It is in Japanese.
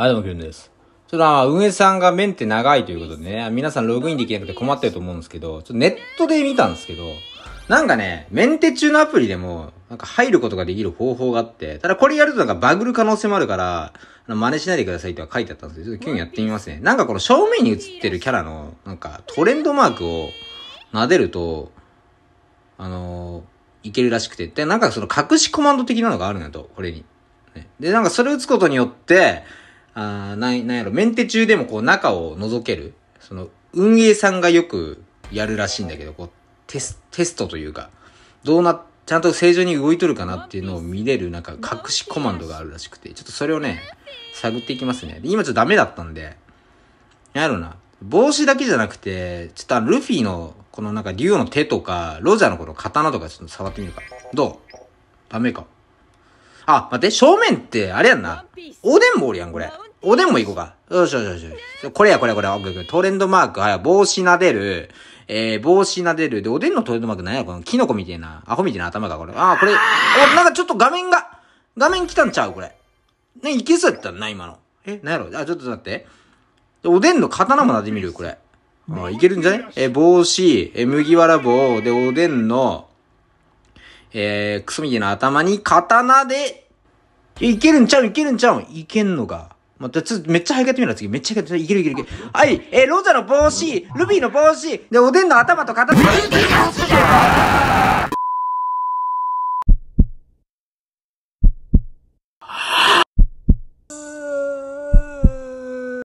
はい、どうも、キュんです。ちょっとあ、運営さんがメンって長いということでね、皆さんログインできなくて困ってると思うんですけど、ちょっとネットで見たんですけど、なんかね、メンテ中のアプリでも、なんか入ることができる方法があって、ただこれやるとなんかバグる可能性もあるから、真似しないでくださいとは書いてあったんですけど、ちょっとキュンやってみますね。なんかこの正面に映ってるキャラの、なんかトレンドマークを撫でると、あのー、いけるらしくて。で、なんかその隠しコマンド的なのがあるんだと、これに。ね、で、なんかそれ打つことによって、あなん、なんやろ、メンテ中でもこう中を覗ける、その、運営さんがよくやるらしいんだけど、こう、テス、テストというか、どうな、ちゃんと正常に動いとるかなっていうのを見れる、なんか隠しコマンドがあるらしくて、ちょっとそれをね、探っていきますね。今ちょっとダメだったんで、やろな、帽子だけじゃなくて、ちょっとルフィの、このなんか竜の手とか、ロジャーのこの刀とかちょっと触ってみるか。どうダメか。あ、待って、正面って、あれやんな。おでんボールやん、これ。おでんも行こうか。よしよしよし。これやこれやこれトレンドマーク、はい。帽子撫でる。えー、帽子撫でる。で、おでんのトレンドマーク何やこのキノコみたいな、アホみたいな頭がこれ。あー、これ。お、なんかちょっと画面が、画面来たんちゃうこれ。ね、いけそうやったんな、今の。え、なんやろあ、ちょっと待って。おでんの刀も撫でみるこれ。あいけるんじゃねえ、帽子、え、麦わら帽、で、おでんの、えー、クソみたいな頭に刀で、いけるんちゃういけるんちゃういけんのか。もう、ちょっとめっちゃ早くやってみろ、次。めっちゃ早くやってみる。いけるいけるいける。はい、えロジャの帽子、ルビーの帽子、で、おでんの頭と形。